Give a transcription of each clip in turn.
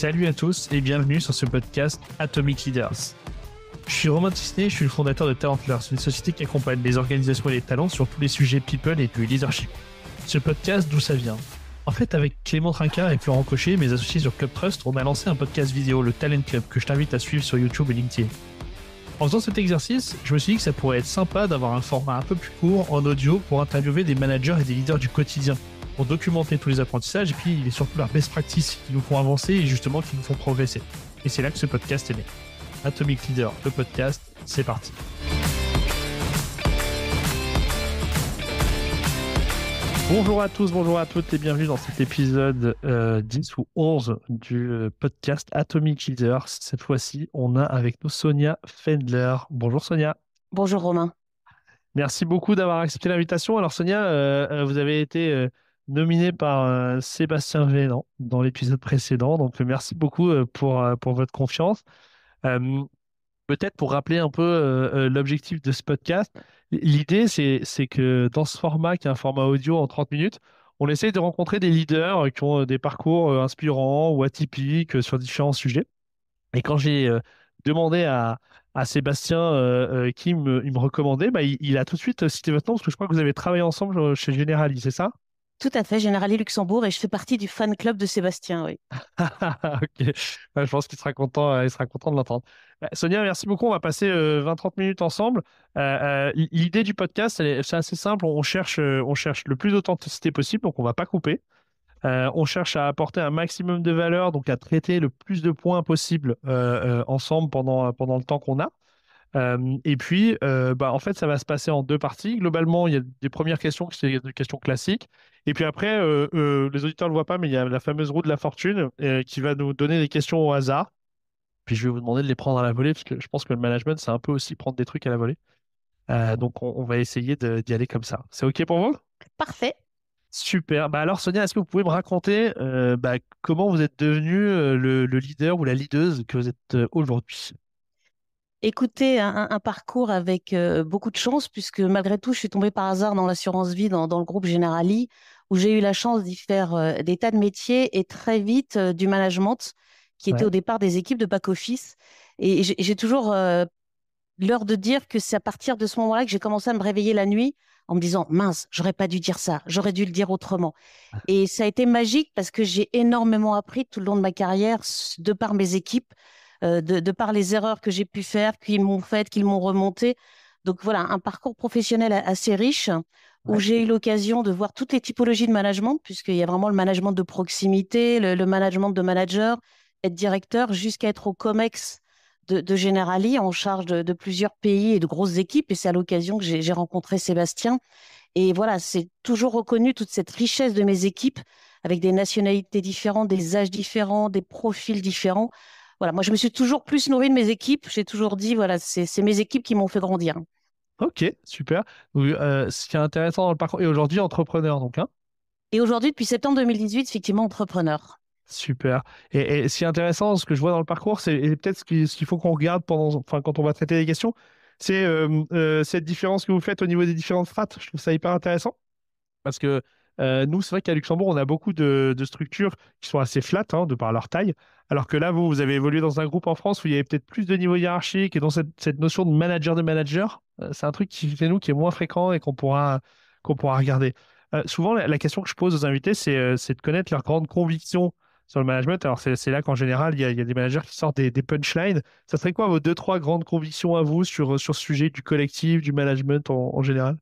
Salut à tous et bienvenue sur ce podcast Atomic Leaders. Je suis Romain Tisney, je suis le fondateur de Talentlers, une société qui accompagne les organisations et les talents sur tous les sujets people et du leadership. Ce podcast, d'où ça vient En fait, avec Clément Trincard et Florent Cochet, mes associés sur Club Trust, on a lancé un podcast vidéo, le Talent Club, que je t'invite à suivre sur YouTube et LinkedIn. En faisant cet exercice, je me suis dit que ça pourrait être sympa d'avoir un format un peu plus court en audio pour interviewer des managers et des leaders du quotidien – documenter tous les apprentissages et puis il est surtout la best practice qui nous font avancer et justement qui nous font progresser. Et c'est là que ce podcast est né. Atomic Leader, le podcast, c'est parti. Bonjour à tous, bonjour à toutes et bienvenue dans cet épisode 10 euh, ou 11 du euh, podcast Atomic Leader. Cette fois-ci, on a avec nous Sonia Fendler. Bonjour Sonia. Bonjour Romain. Merci beaucoup d'avoir accepté l'invitation. Alors Sonia, euh, vous avez été nominé par euh, Sébastien Vénant dans l'épisode précédent. Donc, euh, merci beaucoup euh, pour, pour votre confiance. Peut-être pour rappeler un peu l'objectif de ce podcast, l'idée, c'est que dans ce format, qui est un format audio en 30 minutes, on essaie de rencontrer des leaders qui ont des parcours inspirants ou atypiques sur différents sujets. Et quand j'ai demandé à, à Sébastien qui me, il me recommandait, bah, il, a tout de suite cité votre nom parce que je crois que vous avez travaillé ensemble chez Generali, c'est ça tout à fait, Généralie Luxembourg et je fais partie du fan club de Sébastien, oui. ok, je pense qu'il sera content, euh, il sera content de l'entendre. Bah, Sonia, merci beaucoup. On va passer 20-30 euh, minutes ensemble. Euh, l'idée du podcast, c'est assez simple. On cherche, on cherche le plus d'authenticité possible, donc on ne va pas couper. on cherche à apporter un maximum de valeur, donc à traiter le plus de points possible ensemble pendant, pendant le temps qu'on a et puis, bah, en fait, ça va se passer en deux parties. Globalement, il y a des premières questions, qui sont des questions classiques. Et puis après, les auditeurs ne le voient pas, mais il y a la fameuse roue de la fortune qui va nous donner des questions au hasard. Puis je vais vous demander de les prendre à la volée, parce que je pense que le management, c'est un peu aussi prendre des trucs à la volée. donc, on, va essayer d'y aller comme ça. C'est OK pour vous Parfait. Super. Bah, alors, Sonia, est-ce que vous pouvez me raconter bah, comment vous êtes devenu le, le leader ou la leaduse que vous êtes aujourd'hui Écoutez, un, parcours avec euh, beaucoup de chance, puisque malgré tout, je suis tombée par hasard dans l'assurance vie, dans, le groupe Generali, où j'ai eu la chance d'y faire euh, des tas de métiers et très vite euh, du management, qui était au départ des équipes de back-office. Et j'ai toujours l'heure de dire que c'est à partir de ce moment-là que j'ai commencé à me réveiller la nuit en me disant mince, j'aurais pas dû dire ça, j'aurais dû le dire autrement. Ah. Et ça a été magique parce que j'ai énormément appris tout le long de ma carrière de par mes équipes euh, de, par les erreurs que j'ai pu faire, qu'ils m'ont faites, qu'ils m'ont remonté. Donc voilà, un parcours professionnel assez riche où j'ai eu l'occasion de voir toutes les typologies de management, puisqu'il y a vraiment le management de proximité, le, management de manager, être directeur, jusqu'à être au COMEX de, de Generali, en charge de, de, plusieurs pays et de grosses équipes. Et c'est à l'occasion que j'ai rencontré Sébastien. Et voilà, c'est toujours reconnu toute cette richesse de mes équipes, avec des nationalités différentes, des âges différents, des profils différents voilà, moi je me suis toujours plus nourrie de mes équipes. J'ai toujours dit, voilà, c'est mes équipes qui m'ont fait grandir. Ok, super. Euh, ce qui est intéressant dans le parcours, et aujourd'hui entrepreneur donc. Hein et aujourd'hui, depuis septembre 2018, effectivement entrepreneur. Super. Et, ce qui est intéressant, ce que je vois dans le parcours, c'est peut-être ce qu'il faut qu'on regarde pendant, enfin, quand on va traiter les questions, c'est euh, euh, cette différence que vous faites au niveau des différentes strates. Je trouve ça hyper intéressant parce que euh, nous, c'est vrai qu'à Luxembourg, on a beaucoup de, structures qui sont assez flattes hein, de par leur taille. Alors que là, vous, vous avez évolué dans un groupe en France où il y avait peut-être plus de niveaux hiérarchiques et dans cette, notion de manager de manager, euh, c'est un truc qui chez nous qui est moins fréquent et qu'on pourra, qu'on pourra regarder. Euh, souvent, la, question que je pose aux invités, c'est de connaître leurs grandes convictions sur le management. Alors, c'est là qu'en général, il y, a, des managers qui sortent des, punchlines. Ça serait quoi vos deux, trois grandes convictions à vous sur, sur ce sujet du collectif, du management en général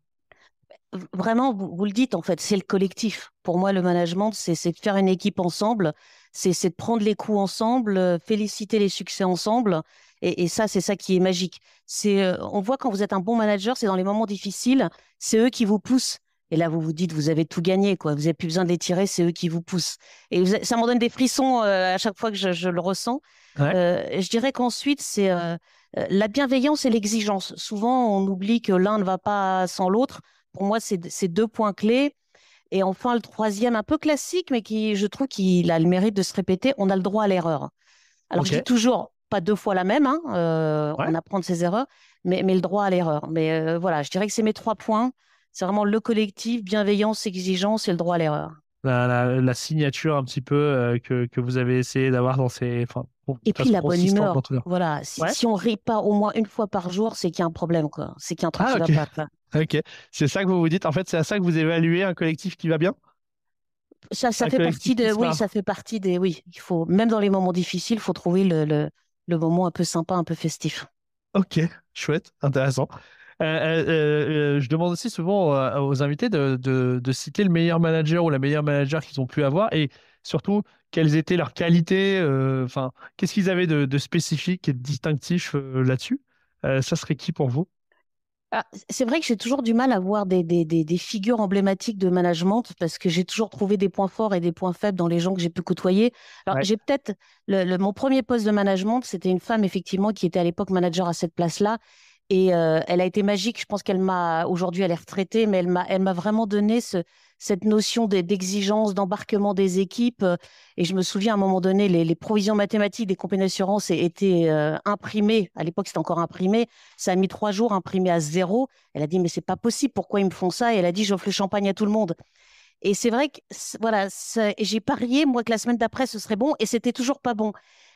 vraiment, vous, le dites en fait, c'est le collectif. Pour moi, le management, c'est de faire une équipe ensemble, c'est de prendre les coups ensemble, euh, féliciter les succès ensemble. Et, ça, c'est ça qui est magique. C'est, euh, on voit quand vous êtes un bon manager, c'est dans les moments difficiles, c'est eux qui vous poussent. Et là, vous vous dites, vous avez tout gagné, quoi. Vous n'avez plus besoin de les tirer, c'est eux qui vous poussent. Et ça m'en donne des frissons euh, à chaque fois que je, le ressens. je dirais qu'ensuite, c'est la bienveillance et l'exigence. Souvent, on oublie que l'un ne va pas sans l'autre pour moi, c'est, deux points clés. Et enfin, le troisième, un peu classique, mais qui, je trouve qu'il a le mérite de se répéter, on a le droit à l'erreur. Alors, je dis toujours, pas deux fois la même, hein, euh, on apprend de ses erreurs, mais, mais le droit à l'erreur. Mais euh, voilà, je dirais que c'est mes trois points. C'est vraiment le collectif, bienveillance, exigence et le droit à l'erreur. La, signature un petit peu euh, que, vous avez essayé d'avoir dans ces... et puis la bonne humeur. Voilà, si, on si, on rit pas au moins une fois par jour, c'est qu'il y a un problème. Quoi. C'est qu'il y a un truc ah, qui ne va pas. Ok, c'est ça que vous vous dites. En fait, c'est à ça que vous évaluez un collectif qui va bien Ça, ça fait partie de. Oui, ça fait partie des. Oui, il faut. Même dans les moments difficiles, il faut trouver le, moment un peu sympa, un peu festif. Ok, chouette, intéressant. Euh, euh, euh, je demande aussi souvent aux invités de, citer le meilleur manager ou la meilleure manager qu'ils ont pu avoir et surtout quelles étaient leurs qualités, enfin, qu'est-ce qu'ils avaient de, de, spécifique et de distinctif là-dessus. ça serait qui pour vous ah, c'est vrai que j'ai toujours du mal à voir des, figures emblématiques de management parce que j'ai toujours trouvé des points forts et des points faibles dans les gens que j'ai pu côtoyer. j'ai peut-être mon premier poste de management, c'était une femme effectivement qui était à l'époque manager à cette place-là et euh, elle a été magique. Je pense qu'elle m'a, aujourd'hui, elle est retraitée, mais elle m'a, vraiment donné cette notion d'exigence, d'embarquement des équipes. Et je me souviens, à un moment donné, les, provisions mathématiques des compagnies d'assurance étaient euh, imprimées. À l'époque, c'était encore imprimé. Ça a mis trois jours imprimé à zéro. Elle a dit, mais c'est pas possible. Pourquoi ils me font ça? Et elle a dit, j'offre le champagne à tout le monde. Et c'est vrai que, voilà, j'ai parié, moi, que la semaine d'après, ce serait bon. Et c'était toujours pas bon.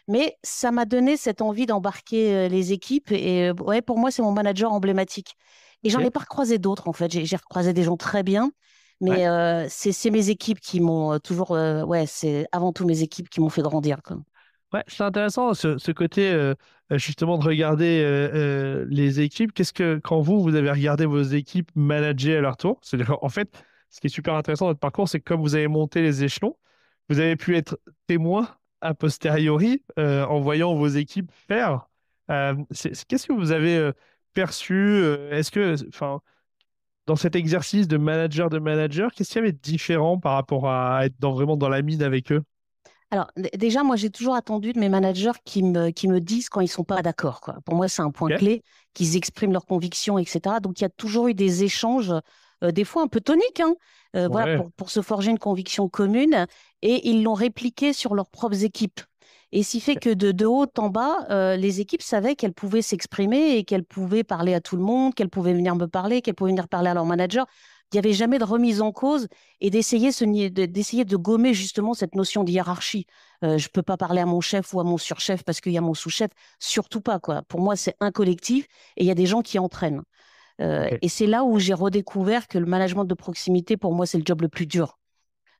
Mais ça m'a donné cette envie d'embarquer euh, les équipes. Et euh, ouais, pour moi, c'est mon manager emblématique. Et j'en ai pas recroisé d'autres, en fait. J'ai recroisé des gens très bien. Mais euh, c'est mes équipes qui m'ont toujours. ouais, c'est avant tout mes équipes qui m'ont fait grandir. Quoi. Ouais, c'est intéressant ce, côté justement de regarder les équipes. Qu'est-ce que quand vous vous avez regardé vos équipes manager à leur tour, c'est-à-dire en fait, ce qui est super intéressant dans votre parcours, c'est que comme vous avez monté les échelons, vous avez pu être témoin a posteriori, euh, en voyant vos équipes faire, euh, qu'est-ce que vous avez euh, perçu Est-ce que, enfin, dans cet exercice de manager de manager, qu'est-ce qu'il y avait de différent par rapport à être vraiment dans la mine avec eux alors déjà, moi j'ai toujours attendu de mes managers qui me, disent quand ils sont pas d'accord. Pour moi, c'est un point clé qu'ils expriment leurs convictions, etc. Donc il y a toujours eu des échanges euh, des fois un peu tonique, hein. euh, pour, se forger une conviction commune, et ils l'ont répliqué sur leurs propres équipes. Et ce fait que de, haut en bas, euh, les équipes savaient qu'elles pouvaient s'exprimer et qu'elles pouvaient parler à tout le monde, qu'elles pouvaient venir me parler, qu'elles pouvaient venir parler à leur manager. Il n'y avait jamais de remise en cause et d'essayer de gommer justement cette notion de hiérarchie. je ne peux pas parler à mon chef ou à mon surchef parce qu'il y a mon sous-chef. Surtout pas, quoi. Pour moi, c'est un collectif et il y a des gens qui entraînent. Euh, et c'est là où j'ai redécouvert que le management de proximité, pour moi, c'est le job le plus dur.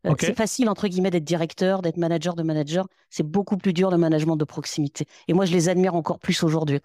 Euh, c'est facile, entre guillemets, d'être directeur, d'être manager de manager. C'est beaucoup plus dur le management de proximité. Et moi, je les admire encore plus aujourd'hui.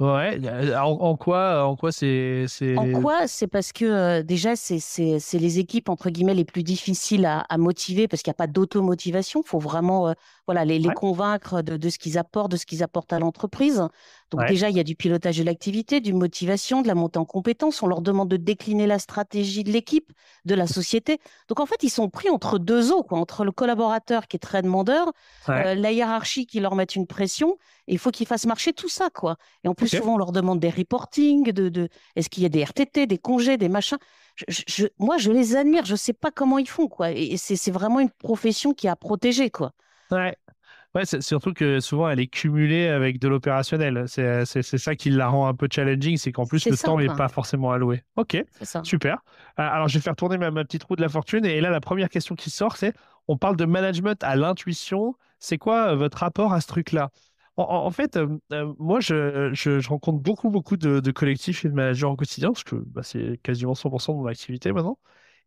Ouais. Euh, en, quoi, en quoi c'est, c'est... En quoi c'est parce que déjà c'est, c'est, les équipes entre guillemets les plus difficiles à, à motiver parce qu'il n'y a pas d'automotivation. Il faut vraiment voilà les, les convaincre de, ce qu'ils apportent, de ce qu'ils apportent à l'entreprise. Donc déjà, il y a du pilotage de l'activité, du motivation, de la montée en compétence. On leur demande de décliner la stratégie de l'équipe, de la société. Donc en fait, ils sont pris entre deux eaux, quoi, entre le collaborateur qui est très demandeur, euh, la hiérarchie qui leur met une pression. Et il faut qu'ils fassent marcher tout ça, quoi. Et en plus, souvent, on leur demande des reporting, de, de... est-ce qu'il y a des RTT, des congés, des machins. moi, je les admire. Je ne sais pas comment ils font, quoi. Et c'est vraiment une profession qui a protégé, quoi. Ouais. Ouais, c'est surtout que souvent elle est cumulée avec de l'opérationnel. C'est, ça qui la rend un peu challenging, c'est qu'en plus le temps n'est pas forcément alloué. Ok, super. Euh, alors je vais faire tourner ma, petite roue de la fortune et là la première question qui sort c'est on parle de management à l'intuition. C'est quoi euh, votre rapport à ce truc-là en, fait, euh, moi, je, je, rencontre beaucoup, beaucoup de, collectifs et de managers au quotidien, parce que bah, c'est quasiment 100% de mon activité maintenant.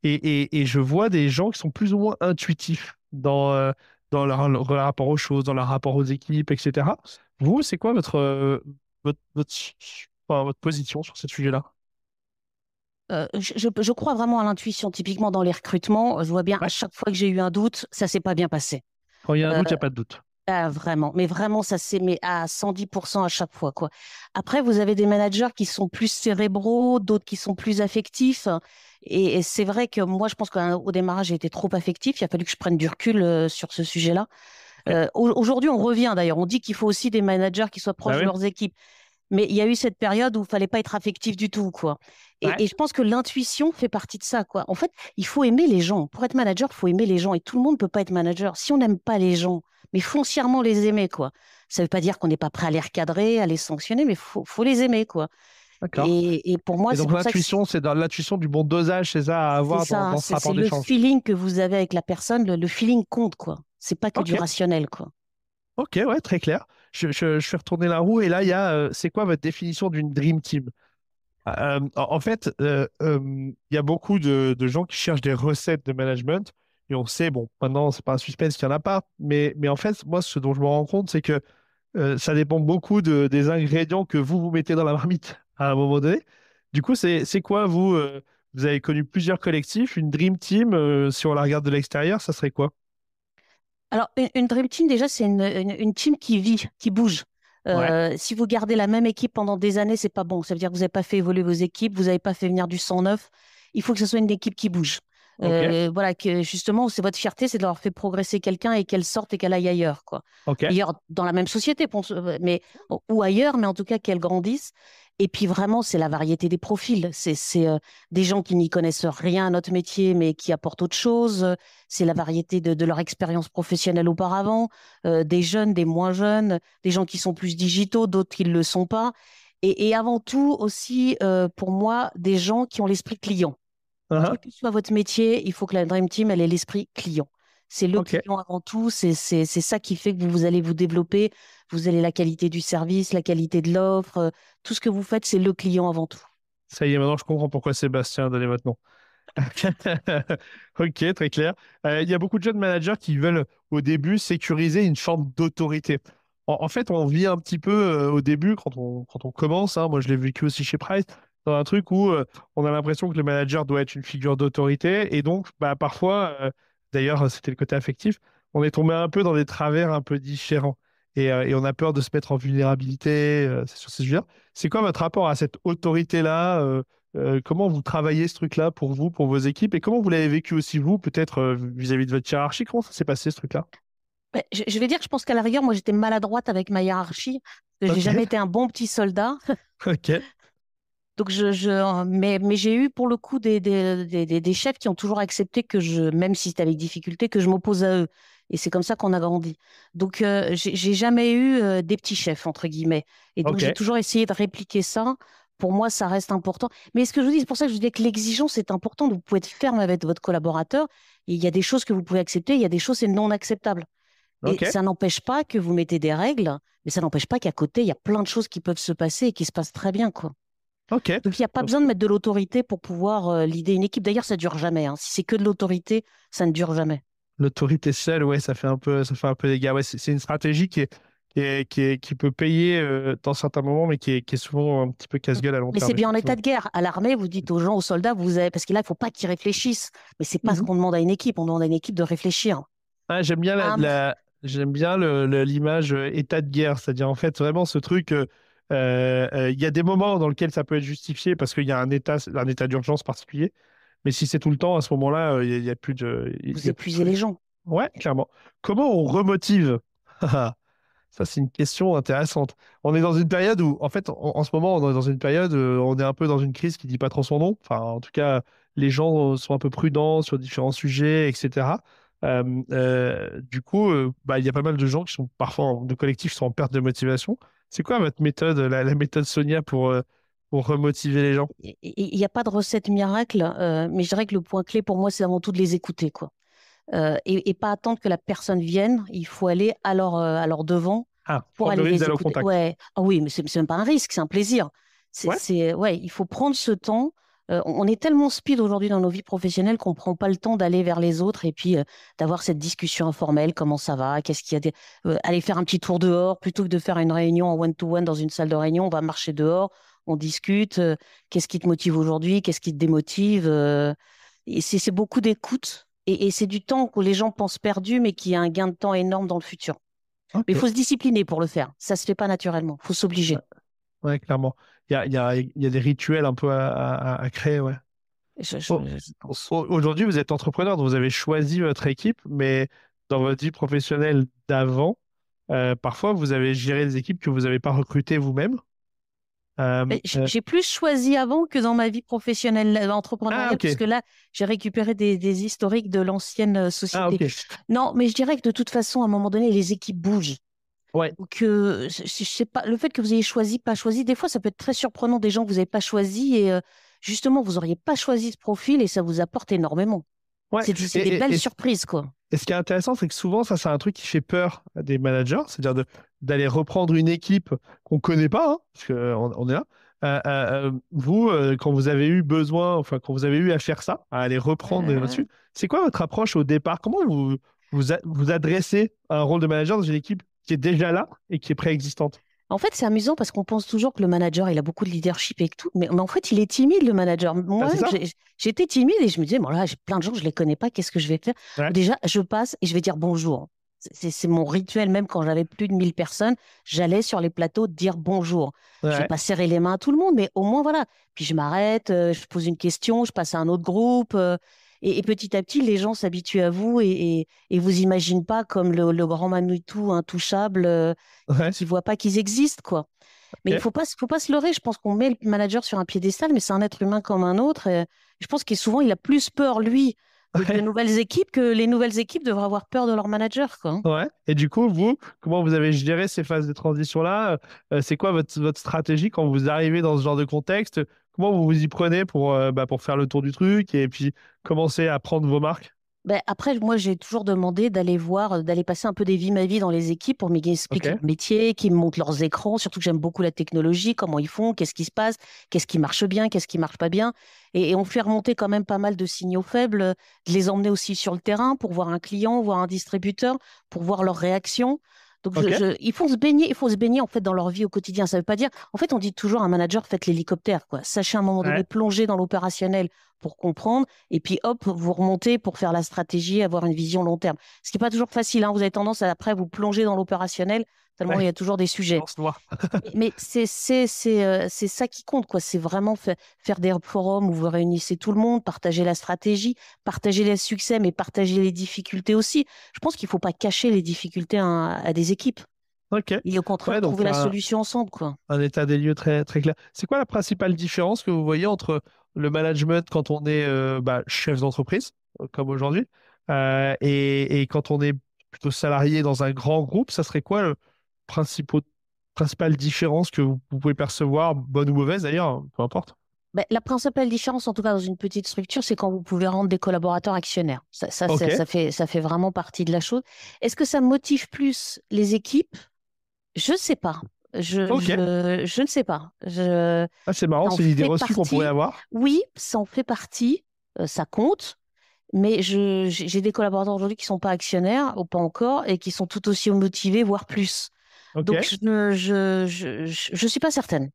Et, et, je vois des gens qui sont plus ou moins intuitifs dans, dans leur, rapport aux choses, dans leur rapport aux équipes, etc. Vous, c'est quoi votre, euh, votre, votre, position sur ce sujet-là euh, je, crois vraiment à l'intuition. Typiquement, dans les recrutements, je vois bien à chaque fois que j'ai eu un doute, ça s'est pas bien passé. Quand il y a un doute, il n'y a euh, pas de doute. Ah, vraiment, mais vraiment, ça s'est mis à 110% à chaque fois. quoi. Après, vous avez des managers qui sont plus cérébraux, d'autres qui sont plus affectifs. Et, c'est vrai que moi, je pense qu'au démarrage, j'ai été trop affectif. Il a fallu que je prenne du recul sur ce sujet-là. Aujourd'hui, on revient d'ailleurs. On dit qu'il faut aussi des managers qui soient bah proches de leurs équipes. Mais il y a eu cette période où il fallait pas être affectif du tout, quoi. Et, je pense que l'intuition fait partie de ça, quoi. En fait, il faut aimer les gens. Pour être manager, il faut aimer les gens. Et tout le monde ne peut pas être manager si on n'aime pas les gens. Mais foncièrement les aimer, quoi. Ça ne veut pas dire qu'on n'est pas prêt à les recadrer, à les sanctionner, mais faut, faut les aimer, quoi. Et, pour moi, ça. donc l'intuition, c'est dans l'intuition du bon dosage, c'est ça à avoir C'est le feeling que vous avez avec la personne, le, feeling compte quoi. C'est pas que du rationnel quoi. Ok, ouais, très clair. Je, je, je, fais retourner la roue et là, il y a, euh, c'est quoi votre définition d'une dream team ah, euh, en, fait, euh, il y a beaucoup de, gens qui cherchent des recettes de management et on sait, bon, maintenant, c'est pas un suspense qu'il y en a pas, mais, mais en fait, moi, ce dont je me rends compte, c'est que ça dépend beaucoup des ingrédients que vous vous mettez dans la marmite à un moment donné. Du coup, c'est quoi, vous euh, Vous avez connu plusieurs collectifs, une Dream Team, euh, si on la regarde de l'extérieur, ça serait quoi Alors, une, Dream Team, déjà, c'est une, team qui vit, qui bouge. Euh, si vous gardez la même équipe pendant des années, c'est pas bon. Ça veut dire que vous n'avez pas fait évoluer vos équipes, vous n'avez pas fait venir du neuf. Il faut que ce soit une équipe qui bouge. Euh, voilà, que justement, c'est votre fierté, c'est de leur faire progresser quelqu'un et qu'elle sorte et qu'elle aille ailleurs, quoi. Ailleurs, dans la même société, euh, mais ou ailleurs, mais en tout cas qu'elle grandisse. Et puis vraiment, c'est la variété des profils. C'est euh, des gens qui n'y connaissent rien à notre métier, mais qui apportent autre chose. C'est la variété de, leur expérience professionnelle auparavant, des jeunes, des moins jeunes, des gens qui sont plus digitaux, d'autres qui ne le sont pas. Et, avant tout aussi, pour moi, des gens qui ont l'esprit client. Pour Quel uh-huh. que soit votre métier, il faut que la Dream Team, elle ait l'esprit client. C'est le client avant tout, c'est ça qui fait que vous, allez vous développer, vous allez la qualité du service, la qualité de l'offre, euh, tout ce que vous faites, c'est le client avant tout. Ça y est, maintenant je comprends pourquoi Sébastien votre nom. ok, très clair. Euh, il y a beaucoup de jeunes managers qui veulent au début sécuriser une forme d'autorité. En, fait, on vit un petit peu euh, au début quand on, quand on commence. Hein. moi, je l'ai vécu aussi chez Price dans un truc où euh, on a l'impression que le manager doit être une figure d'autorité. Et donc, bah, parfois, euh, d'ailleurs, c'était le côté affectif, on est tombé un peu dans des travers un peu différents. Et, euh, et on a peur de se mettre en vulnérabilité c'est sur ces sujets. C'est quoi votre rapport à cette autorité-là Comment vous travaillez ce truc-là pour vous, pour vos équipes Et comment vous l'avez vécu aussi, vous, peut-être vis-à-vis de votre hiérarchie Comment ça s'est passé, ce truc-là bah, je, vais dire, je pense qu'à la rigueur, moi, j'étais maladroite avec ma hiérarchie. Je n'ai J'ai jamais été un bon petit soldat. Ok. Donc je, je euh, mais, mais j'ai eu pour le coup des, des, des, des, chefs qui ont toujours accepté que je, même si c'était avec difficulté, que je m'oppose à eux. Et c'est comme ça qu'on a grandi. Donc euh, j'ai jamais eu euh, des petits chefs entre guillemets. Et donc j'ai toujours essayé de répliquer ça. Pour moi, ça reste important. Mais ce que je vous dis, c'est pour ça que je vous dis que l'exigence est importante. Vous pouvez être ferme avec votre collaborateur. Il y a des choses que vous pouvez accepter, il y a des choses c'est non acceptable. Et ça n'empêche pas que vous mettez des règles, mais ça n'empêche pas qu'à côté, il y a plein de choses qui peuvent se passer et qui se passent très bien, quoi. Donc il n'y a pas besoin de mettre de l'autorité pour pouvoir lider euh, l'idée une équipe. D'ailleurs, ça dure jamais. Hein. Si c'est que de l'autorité, ça ne dure jamais. L'autorité seule, ouais, ça fait un peu, ça fait un peu des Ouais, c'est une stratégie qui qui, est, qui, peut payer euh, dans certains moments, mais qui est, qui est souvent un petit peu mm. casse-gueule à long terme. Mais c'est bien en état de guerre. À l'armée, vous dites aux gens, aux soldats, vous avez, parce que là, il faut pas qu'ils réfléchissent. Mais c'est pas ce mm-hmm. qu'on demande à une équipe. On demande à une équipe de réfléchir. Ah, j'aime bien la, j'aime bien l'image euh, état de guerre, c'est-à-dire en fait vraiment ce truc. Euh, euh, il y a des moments dans lesquels ça peut être justifié parce qu'il y a un état, état d'urgence particulier. Mais si c'est tout le temps, à ce moment-là, euh, il n'y a, plus de. Vous épuisez les gens. Ouais, clairement. Comment on remotive Ça, c'est une question intéressante. On est dans une période où, en fait, en ce moment, on est dans une période, on est un peu dans une crise qui dit pas trop son nom. Enfin, en tout cas, les gens sont un peu prudents sur différents sujets, etc. du coup, bah, il y a pas mal de gens qui sont parfois, de collectifs, qui sont en perte de motivation. C'est quoi votre méthode, la, méthode Sonia pour, euh, pour remotiver les gens Il n'y a pas de recette miracle, euh, mais je dirais que le point clé pour moi, c'est avant tout de les écouter. quoi. Euh, et, pas attendre que la personne vienne, il faut aller à leur, devant ah, pour aller les écouter. Ah oui, mais n'est même pas un risque, c'est un plaisir. C'est, il faut prendre ce temps euh, on est tellement speed aujourd'hui dans nos vies professionnelles qu'on ne prend pas le temps d'aller vers les autres et puis euh, d'avoir cette discussion informelle, comment ça va, qu'est-ce qu'il y a, euh, aller faire un petit tour dehors plutôt que de faire une réunion en one-to-one dans une salle de réunion, on va marcher dehors, on discute, qu'est-ce qui te motive aujourd'hui, qu'est-ce qui te démotive. c'est beaucoup d'écoute et, c'est du temps que les gens pensent perdu mais qui a un gain de temps énorme dans le futur. Mais il faut se discipliner pour le faire. Ça ne se fait pas naturellement. Il faut s'obliger. Bah, Ouais, clairement. Il y a, des rituels un peu à, créer, ouais. Aujourd'hui, vous êtes entrepreneur, donc vous avez choisi votre équipe, mais dans votre vie professionnelle d'avant, euh, parfois vous avez géré des équipes que vous n'avez pas recrutées vous-même. Euh, euh, j'ai plus choisi avant que dans ma vie professionnelle d'entrepreneur, ah, parce que là, j'ai récupéré des, historiques de l'ancienne ah, société. Non, mais je dirais que de toute façon, à un moment donné, les équipes bougent. Ou que je, sais pas, le fait que vous ayez choisi, pas choisi, des fois ça peut être très surprenant des gens que vous n'avez pas choisi et justement vous auriez pas choisi ce profil et ça vous apporte énormément. C'est des belles surprises quoi. Et ce qui est intéressant, c'est que souvent ça c'est un truc qui fait peur des managers, c'est-à-dire d'aller reprendre une équipe qu'on connaît pas, hein, parce qu'on on est là. Euh, euh, euh, vous, quand vous avez eu besoin, enfin quand vous avez eu à faire ça, à aller reprendre là-dessus, c'est quoi votre approche au départ Comment vous vous, vous adressez à un rôle de manager dans une équipe qui est déjà là et qui est préexistante en fait, c'est amusant parce qu'on pense toujours que le manager, il a beaucoup de leadership et tout, mais, en fait, il est timide, le manager. Moi, ah, j'étais timide et je me disais, bon là, j'ai plein de gens, je les connais pas, qu'est-ce que je vais faire Déjà, je passe et je vais dire bonjour. C'est mon rituel, même quand j'avais plus de 1000 personnes, j'allais sur les plateaux dire bonjour. Je vais pas serrer les mains à tout le monde, mais au moins, voilà. Puis je m'arrête, euh, je pose une question, je passe à un autre groupe. Euh, et, petit à petit, les gens s'habituent à vous et, et, vous imaginent pas comme le, grand Manitou intouchable euh, ne voit pas qu'ils existent, quoi. Mais il faut pas, faut pas se leurrer. Je pense qu'on met le manager sur un piédestal, mais c'est un être humain comme un autre. Et je pense qu'il souvent, il a plus peur lui de nouvelles équipes que les nouvelles équipes devraient avoir peur de leur manager. Quoi. Hein. Ouais. Et du coup, vous, comment vous avez géré ces phases de transition-là euh, C'est quoi votre, votre stratégie quand vous arrivez dans ce genre de contexte comment vous vous y prenez pour, euh, bah, pour faire le tour du truc et puis commencer à prendre vos marques ben après, moi, j'ai toujours demandé d'aller voir, euh, d'aller passer un peu des vies ma vie dans les équipes pour m'expliquer okay. métier, qu'ils me montrent leurs écrans, surtout que j'aime beaucoup la technologie, comment ils font, qu'est-ce qui se passe, qu'est-ce qui marche bien, qu'est-ce qui marche pas bien. Et, on fait remonter quand même pas mal de signaux faibles, euh, de les emmener aussi sur le terrain pour voir un client, voir un distributeur, pour voir leurs réaction. Donc, il faut se baigner, il faut se baigner en fait dans leur vie au quotidien. Ça ne veut pas dire, en fait, on dit toujours à un manager faites l'hélicoptère, quoi. Sachez à un moment donné plonger dans l'opérationnel pour comprendre, et puis hop, vous remontez pour faire la stratégie, avoir une vision long terme. Ce qui n'est pas toujours facile. Hein. Vous avez tendance à après vous plonger dans l'opérationnel Tellement il y a toujours des sujets. mais c'est c'est euh, c'est ça qui compte quoi. C'est vraiment faire des forums où vous réunissez tout le monde, partager la stratégie, partager les succès, mais partager les difficultés aussi. Je pense qu'il faut pas cacher les difficultés à, des équipes. Il Et au contraire, trouver la solution ensemble. Quoi. Un état des lieux très, très clair. C'est quoi la principale différence que vous voyez entre le management quand on est euh, bah, chef d'entreprise, euh, comme aujourd'hui, et, et, quand on est plutôt salarié dans un grand groupe Ça serait quoi le, principaux, principales différences que vous, pouvez percevoir, bonnes ou mauvaises d'ailleurs, hein, peu importe bah, la principale différence, en tout cas dans une petite structure, c'est quand vous pouvez rendre des collaborateurs actionnaires. Ça, ça, fait, ça fait vraiment partie de la chose. Est-ce que ça motive plus les équipes Je ne sais pas. Je, je, ne sais pas. Je... Ah, c'est marrant, c'est l'idée reçue qu'on pourrait avoir. Oui, ça en fait partie, euh, ça compte. Mais j'ai des collaborateurs aujourd'hui qui ne sont pas actionnaires ou pas encore et qui sont tout aussi motivés, voire plus. Donc, je ne je, je, suis pas certaine.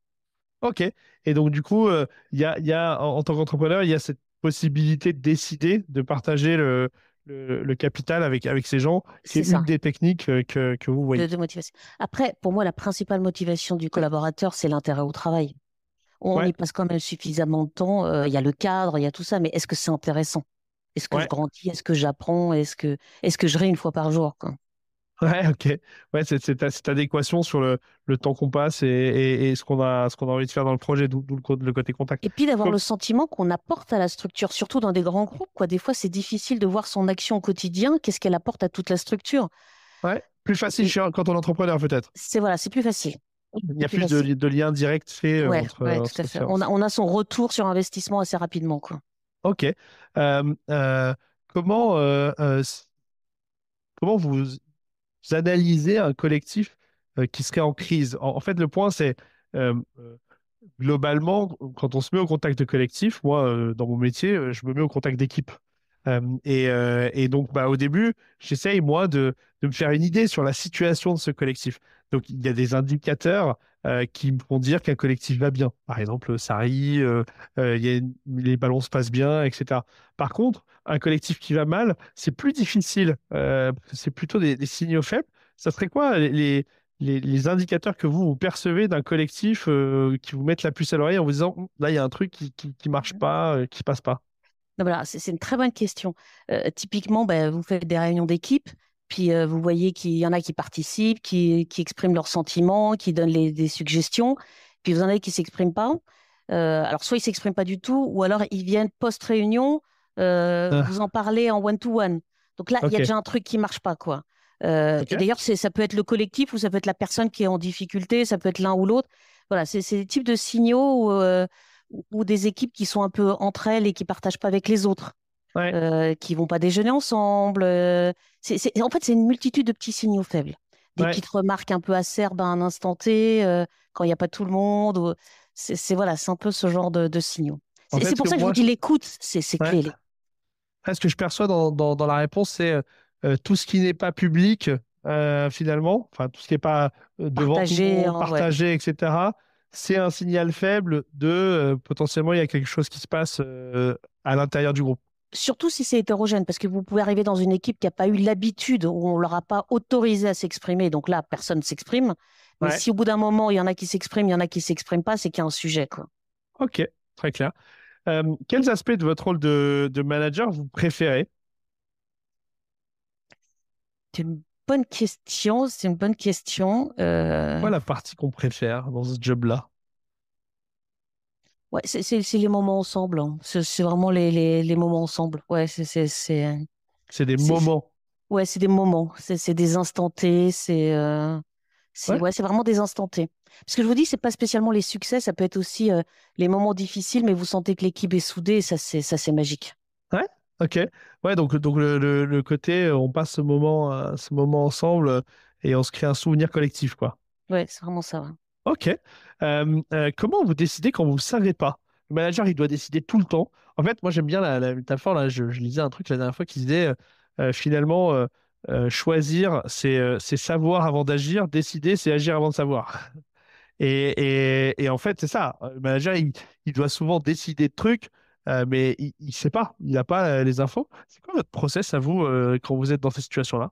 Ok. Et donc, du coup, euh, il y, a, y a, en, tant qu'entrepreneur, il y a cette possibilité de décider de partager le, le, capital avec, avec ces gens. C'est une des techniques euh, que, que vous voyez. De, motivation. Après, pour moi, la principale motivation du collaborateur, c'est l'intérêt au travail. On y passe quand même suffisamment de temps. Euh, il y a le cadre, il y a tout ça, mais est-ce que c'est intéressant Est-ce que je grandis Est-ce que j'apprends Est-ce que, est -ce que je ris une fois par jour Ouais, ok. Ouais, c'est cette, adéquation sur le, temps qu'on passe et, ce qu'on a, ce qu'on a envie de faire dans le projet, d'où le, le, côté contact. Et puis d'avoir le sentiment qu'on apporte à la structure, surtout dans des grands groupes. Quoi. Des fois, c'est difficile de voir son action au quotidien, qu'est-ce qu'elle apporte à toute la structure. Ouais, plus facile quand on est entrepreneur peut-être. C'est voilà, c'est plus facile. Il y a plus, de, de lien direct euh, entre, euh, tout à fait. On, a, son retour sur investissement assez rapidement. Quoi. Ok. Euh, comment, comment vous vous un collectif euh, qui serait en crise. En, fait, le point, c'est euh, euh, globalement, quand on se met au contact de collectif, moi, dans mon métier, je me mets au contact d'équipe. Et, donc, bah, au début, j'essaye, moi, de, me faire une idée sur la situation de ce collectif. Donc, il y a des indicateurs qui vont dire qu'un collectif va bien. Par exemple, ça rit, les ballons se passent bien, etc. Par contre, un collectif qui va mal, c'est plus difficile. c'est plutôt des, signaux faibles. Ça serait quoi les, indicateurs que vous, percevez d'un collectif qui vous mettent la puce à l'oreille en vous disant «Hum, là, il y a un truc qui ne marche pas, qui passe pas c'est une très bonne question. Euh, typiquement, ben, vous faites des réunions d'équipe, puis euh, vous voyez qu'il y en a qui participent, qui, expriment leurs sentiments, qui donnent des suggestions, puis vous en avez qui ne s'expriment pas. Euh, alors, soit ils ne s'expriment pas du tout, ou alors ils viennent post-réunion ah. vous en parler en one-to-one. Donc là, il y a déjà un truc qui ne marche pas, quoi. Et d'ailleurs, ça peut être le collectif ou ça peut être la personne qui est en difficulté, ça peut être l'un ou l'autre. Voilà, c'est des types de signaux où, ou des équipes qui sont un peu entre elles et qui partagent pas avec les autres, ouais. euh, qui vont pas déjeuner ensemble. Euh, en fait, c'est une multitude de petits signaux faibles, des petites remarques un peu acerbes à un instant T euh, quand il n'y a pas tout le monde. C'est voilà, c'est un peu ce genre de, signaux. C'est pour ça que je vous dis l'écoute, c'est clé. ce que je perçois dans, dans, la réponse, c'est euh, tout ce qui n'est pas public, finalement, enfin tout ce qui n'est pas devant partagé, hein, partagé, etc c'est un signal faible de euh, potentiellement il y a quelque chose qui se passe euh, à l'intérieur du groupe. Surtout si c'est hétérogène, parce que vous pouvez arriver dans une équipe qui n'a pas eu l'habitude, où on ne leur a pas autorisé à s'exprimer, donc là, personne ne s'exprime. Mais si au bout d'un moment, il y en a qui s'expriment, il y en a qui ne s'expriment pas, c'est qu'il y a un sujet. Quoi. Ok, très clair. Euh, quels aspects de votre rôle de, manager vous préférez bonne question. C'est une bonne question. Euh... la partie qu'on préfère dans ce job-là Ouais, c'est les moments ensemble. Hein. C'est vraiment les, les, moments ensemble. Ouais, c'est c'est euh, des moments. Ouais, c'est des moments. C'est des instantés, C'est euh, ouais, c'est vraiment des instantés. T. Parce que je vous dis, c'est pas spécialement les succès. Ça peut être aussi euh, les moments difficiles, mais vous sentez que l'équipe est soudée. ça, c'est ça, c'est magique. Ok, ouais, donc, donc le, le- côté, euh, on passe ce moment, euh, ce moment ensemble euh, et on se crée un souvenir collectif, quoi. Ouais, c'est vraiment ça. Ok. comment vous décidez quand vous ne savez pas? Le manager, il doit décider tout le temps. En fait, moi, j'aime bien la, métaphore. Là, je, lisais un truc la dernière fois qui disait finalement, choisir, c'est savoir avant d'agir, décider, c'est agir avant de savoir. Et, et- et en fait, c'est ça. Le manager, il, il doit souvent décider de trucs. Euh, mais il ne sait pas, il n'a pas euh, les infos. C'est quoi votre process à vous euh, quand vous êtes dans cette situation-là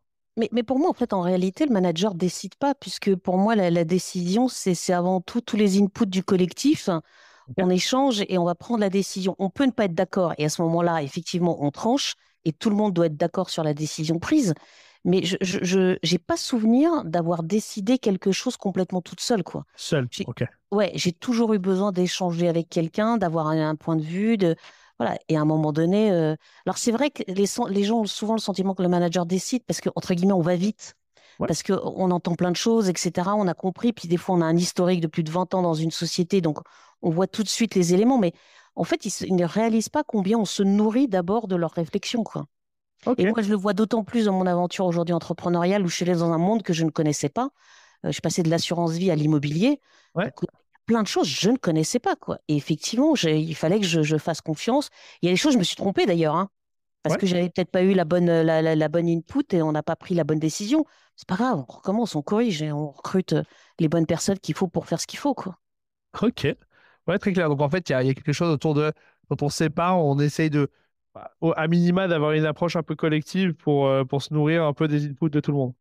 mais, pour moi, en fait, en réalité, le manager ne décide pas, puisque pour moi, la, décision, c'est avant tout tous les inputs du collectif. On échange et on va prendre la décision. On peut ne pas être d'accord. Et à ce moment-là, effectivement, on tranche et tout le monde doit être d'accord sur la décision prise mais je n'ai pas souvenir d'avoir décidé quelque chose complètement toute seule. Quoi. Seule, ok. Ouais, j'ai toujours eu besoin d'échanger avec quelqu'un, d'avoir un, point de vue, de, voilà. Et à un moment donné, euh, alors c'est vrai que les, gens ont souvent le sentiment que le manager décide parce que entre guillemets on va vite, parce que on entend plein de choses, etc. On a compris, puis des fois on a un historique de plus de 20 ans dans une société, donc on voit tout de suite les éléments. Mais en fait, ils, ne réalisent pas combien on se nourrit d'abord de leurs réflexions, quoi. Et moi, je le vois d'autant plus dans mon aventure aujourd'hui entrepreneuriale où je suis allée dans un monde que je ne connaissais pas. Euh, je suis de l'assurance vie à l'immobilier. plein de choses je ne connaissais pas quoi. Et effectivement, il fallait que je, fasse confiance. Il y a des choses, je me suis trompée d'ailleurs, hein, parce que que j'avais peut-être pas eu la bonne euh, la, bonne input et on n'a pas pris la bonne décision. C'est pas grave, on recommence, on corrige et on recrute euh, les bonnes personnes qu'il faut pour faire ce qu'il faut quoi. Ok, ouais très clair. Donc en fait, il y, y, a quelque chose autour de quand on sait pas on essaye de bah, à minima d'avoir une approche un peu collective pour, euh, pour se nourrir un peu des inputs de tout le monde.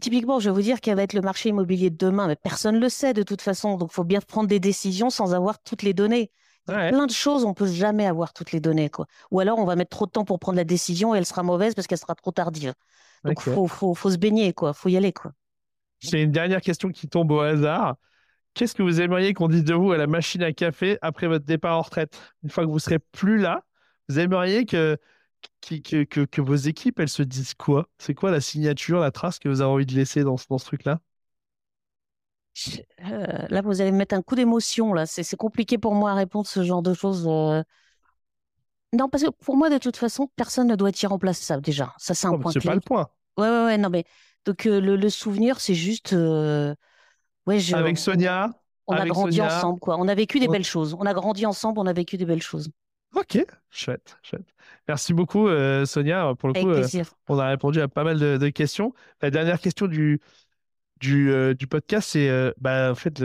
Typiquement, je vais vous dire qu'il va être le marché immobilier de demain, mais personne ne le sait de toute façon. Donc, il faut bien prendre des décisions sans avoir toutes les données. Plein de choses, on peut jamais avoir toutes les données. Quoi. Ou alors, on va mettre trop de temps pour prendre la décision et elle sera mauvaise parce qu'elle sera trop tardive. Donc, il faut, faut, faut, se baigner, quoi. faut y aller. quoi. J'ai une dernière question qui tombe au hasard. Qu'est-ce que vous aimeriez qu'on dise de vous à la machine à café après votre départ en retraite Une fois que vous serez plus là, vous aimeriez que, que, vos équipes, elles se disent quoi C'est quoi la signature, la trace que vous avez envie de laisser dans, ce truc-là euh, Là, vous allez mettre un coup d'émotion. Là, c'est compliqué pour moi à répondre ce genre de choses. Euh. Non, parce que pour moi, de toute façon, personne ne doit place ça, déjà. Ça, c'est un point. C'est pas le point. Ouais, ouais, ouais. Non, mais donc euh, le, souvenir, c'est juste. Avec Sonia. On a grandi ensemble, quoi. On a vécu des belles choses. On a grandi ensemble, on a vécu des belles choses. Ok, chouette, chouette. Merci beaucoup, euh, Sonia. Pour le coup, euh, on a répondu à pas mal de, questions. La dernière question du, du, euh, podcast, c'est bah, en fait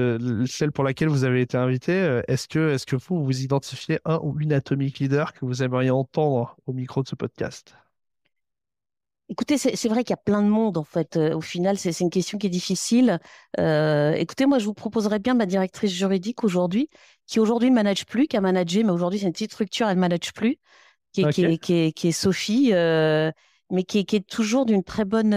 celle pour laquelle vous avez été invité. Est-ce que, est que vous, vous identifiez un ou une Atomic leader que vous aimeriez entendre au micro de ce podcast Écoutez, c'est vrai qu'il y a plein de monde, en fait. Euh, au final, c'est une question qui est difficile. Euh, écoutez, moi, je vous proposerais bien ma directrice juridique aujourd'hui, qui aujourd'hui ne manage plus, qui a managé, mais aujourd'hui, c'est une petite structure, elle ne manage plus, qui est, qui est, qui Sophie, euh, mais qui est, toujours d'une très bonne,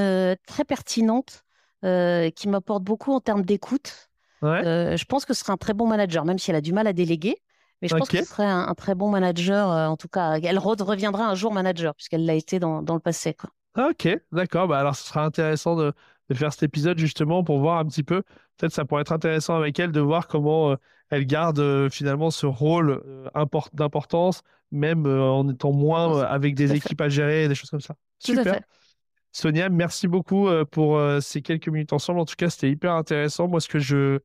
très pertinente, qui m'apporte beaucoup en termes d'écoute. je pense que ce serait un très bon manager, même si elle a du mal à déléguer. Mais je pense que ce serait un, très bon manager, en tout cas. Elle reviendra un jour manager, puisqu'elle l'a été dans, dans le passé. Quoi. Ah, ok, d'accord. Bah, alors, ce sera intéressant de, de, faire cet épisode justement pour voir un petit peu. Peut-être ça pourrait être intéressant avec elle de voir comment euh, elle garde euh, finalement ce rôle euh, d'importance, même en étant moins avec des équipes à gérer, des choses comme ça. Super. Sonia, merci beaucoup pour ces quelques minutes ensemble. En tout cas, c'était hyper intéressant. Moi, ce que je,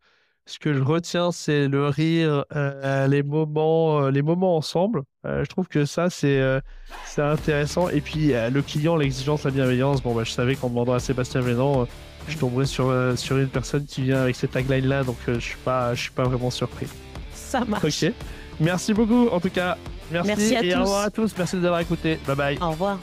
ce que je retiens, c'est le rire, euh, les moments, euh, les moments ensemble. Euh, je trouve que ça, c'est c'est intéressant. Et puis le client, l'exigence, la bienveillance. Bon, bah, je savais qu'en demandant à Sébastien Vénant, je tomberais sur sur une personne qui vient avec cette tagline là, donc je suis pas je suis pas vraiment surpris. Ça marche. Ok. Merci beaucoup en tout cas. Merci, à et tous. tous. Merci d'avoir écouté. Bye bye. Au revoir.